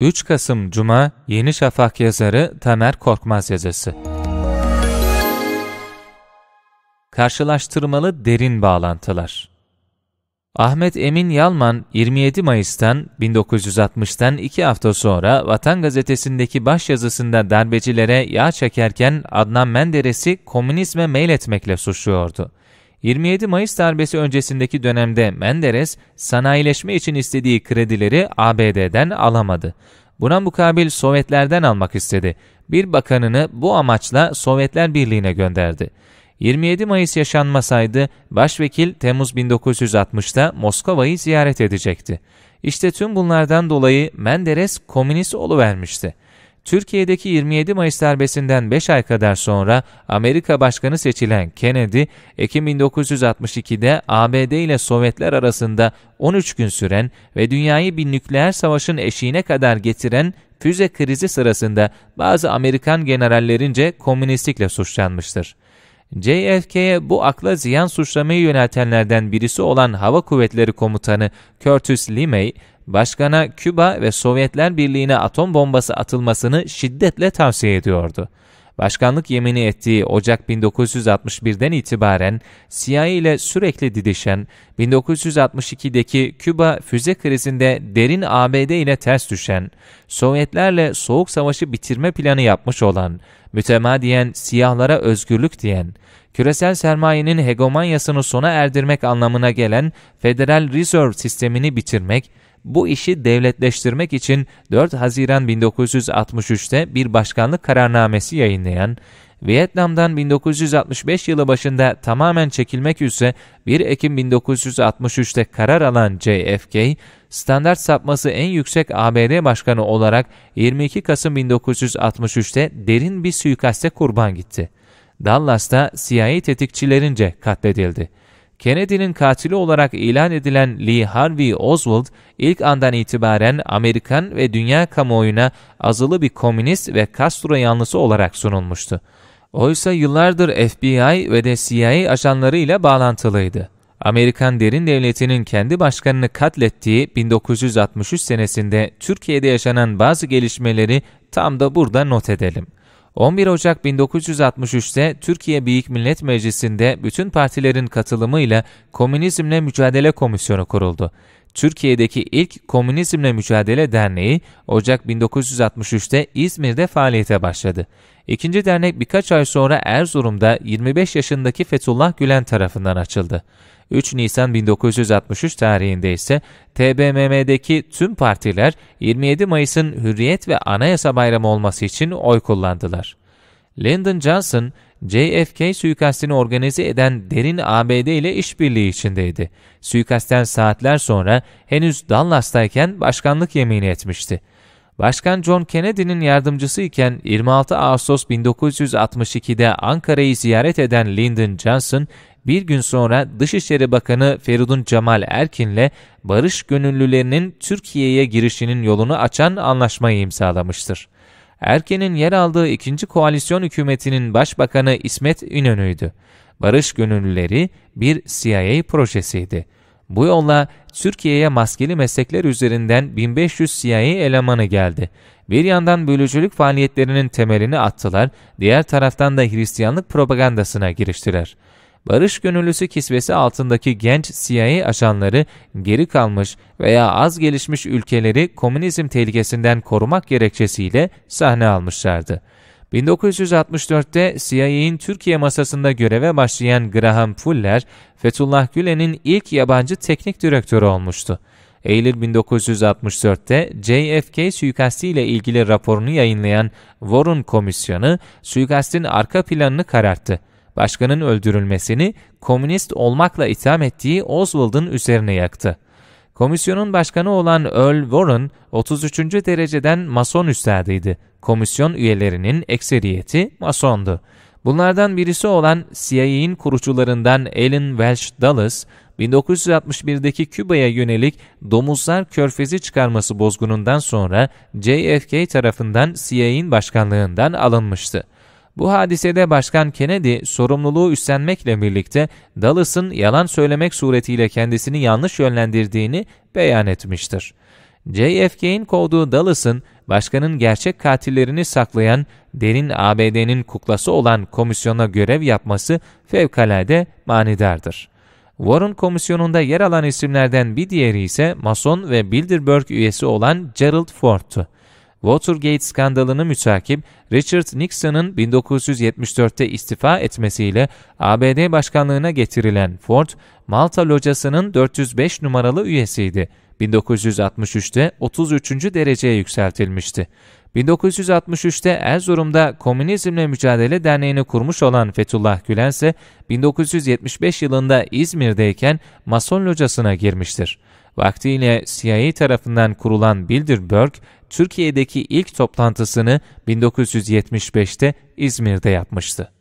3 Kasım Cuma Yeni Şafak yazarı Tamer Korkmaz yazısı. Karşılaştırmalı derin bağlantılar. Ahmet Emin Yalman 27 Mayıs'tan 1960'tan 2 hafta sonra Vatan Gazetesi'ndeki baş yazısında darbecilere yağ çekerken Adnan Menderes'i komünizme mail etmekle suçluyordu. 27 Mayıs darbesi öncesindeki dönemde Menderes, sanayileşme için istediği kredileri ABD'den alamadı. Buna mukabil Sovyetlerden almak istedi. Bir bakanını bu amaçla Sovyetler Birliği'ne gönderdi. 27 Mayıs yaşanmasaydı başvekil Temmuz 1960'ta Moskova'yı ziyaret edecekti. İşte tüm bunlardan dolayı Menderes komünist oluvermişti. Türkiye'deki 27 Mayıs darbesinden 5 ay kadar sonra Amerika Başkanı seçilen Kennedy, Ekim 1962'de ABD ile Sovyetler arasında 13 gün süren ve dünyayı bir nükleer savaşın eşiğine kadar getiren füze krizi sırasında bazı Amerikan generallerince komünistlikle suçlanmıştır. JFK'ye bu akla ziyan suçlamayı yöneltenlerden birisi olan Hava Kuvvetleri Komutanı Curtis LeMay, başkana Küba ve Sovyetler Birliği'ne atom bombası atılmasını şiddetle tavsiye ediyordu. Başkanlık yemini ettiği Ocak 1961'den itibaren CIA ile sürekli didişen, 1962'deki Küba füze krizinde derin ABD ile ters düşen, Sovyetlerle soğuk savaşı bitirme planı yapmış olan, mütemadiyen siyahlara özgürlük diyen, küresel sermayenin hegemonyasını sona erdirmek anlamına gelen Federal Reserve sistemini bitirmek, bu işi devletleştirmek için 4 Haziran 1963'te bir başkanlık kararnamesi yayınlayan, Vietnam'dan 1965 yılı başında tamamen çekilmek üzere 1 Ekim 1963'te karar alan JFK, standart sapması en yüksek ABD Başkanı olarak 22 Kasım 1963'te derin bir suikaste kurban gitti. Dallas'ta CIA tetikçilerince katledildi. Kennedy'nin katili olarak ilan edilen Lee Harvey Oswald ilk andan itibaren Amerikan ve dünya kamuoyuna azılı bir komünist ve Castro yanlısı olarak sunulmuştu. Oysa yıllardır FBI ve de CIA ajanlarıyla bağlantılıydı. Amerikan derin devletinin kendi başkanını katlettiği 1963 senesinde Türkiye'de yaşanan bazı gelişmeleri tam da burada not edelim. 11 Ocak 1963'te Türkiye Büyük Millet Meclisi'nde bütün partilerin katılımıyla Komünizmle Mücadele Komisyonu kuruldu. Türkiye'deki ilk Komünizmle Mücadele Derneği Ocak 1963'te İzmir'de faaliyete başladı. İkinci dernek birkaç ay sonra Erzurum'da 25 yaşındaki Fethullah Gülen tarafından açıldı. 3 Nisan 1963 tarihinde ise TBMM'deki tüm partiler 27 Mayıs'ın Hürriyet ve Anayasa Bayramı olması için oy kullandılar. Lyndon Johnson, JFK suikastini organize eden derin ABD ile işbirliği içindeydi. Suikastten saatler sonra henüz Dallas'tayken başkanlık yemin etmişti. Başkan John Kennedy'nin yardımcısı iken 26 Ağustos 1962'de Ankara'yı ziyaret eden Lyndon Johnson, bir gün sonra Dışişleri Bakanı Feridun Cemal Erkin'le barış gönüllülerinin Türkiye'ye girişinin yolunu açan anlaşmayı imzalamıştır. Erkin'in yer aldığı ikinci koalisyon hükümetinin başbakanı İsmet İnönü'ydü. Barış gönüllüleri bir CIA projesiydi. Bu yolla Türkiye'ye maskeli meslekler üzerinden 1500 CIA elemanı geldi. Bir yandan bölücülük faaliyetlerinin temelini attılar, diğer taraftan da Hristiyanlık propagandasına giriştiler barış gönüllüsü kisvesi altındaki genç CIA aşanları geri kalmış veya az gelişmiş ülkeleri komünizm tehlikesinden korumak gerekçesiyle sahne almışlardı. 1964'te CIA'in Türkiye masasında göreve başlayan Graham Fuller, Fethullah Gülen'in ilk yabancı teknik direktörü olmuştu. Eylül 1964'te JFK suikasti ile ilgili raporunu yayınlayan Warren Komisyonu, suikastin arka planını kararttı başkanın öldürülmesini komünist olmakla itham ettiği Oswald'ın üzerine yaktı. Komisyonun başkanı olan Earl Warren 33. dereceden mason üstadıydı. Komisyon üyelerinin ekseriyeti masondu. Bunlardan birisi olan CIA'in kurucularından Alan Welsh Dulles, 1961'deki Küba'ya yönelik domuzlar körfezi çıkarması bozgunundan sonra JFK tarafından CIA'in başkanlığından alınmıştı. Bu hadisede Başkan Kennedy sorumluluğu üstlenmekle birlikte Dulles yalan söylemek suretiyle kendisini yanlış yönlendirdiğini beyan etmiştir. JFK'in kovduğu Dulles, başkanın gerçek katillerini saklayan, derin ABD'nin kuklası olan komisyona görev yapması fevkalade manidardır. Warren komisyonunda yer alan isimlerden bir diğeri ise Mason ve Bilderberg üyesi olan Gerald Ford'tu. Watergate skandalını müsakip Richard Nixon'ın 1974'te istifa etmesiyle ABD başkanlığına getirilen Ford, Malta locasının 405 numaralı üyesiydi. 1963'te 33. dereceye yükseltilmişti. 1963'te Erzurum'da Komünizmle Mücadele Derneği'ni kurmuş olan Fethullah Gülen ise 1975 yılında İzmir'deyken Mason locasına girmiştir. Vaktiyle CIA tarafından kurulan Bilderberg, Türkiye'deki ilk toplantısını 1975'te İzmir'de yapmıştı.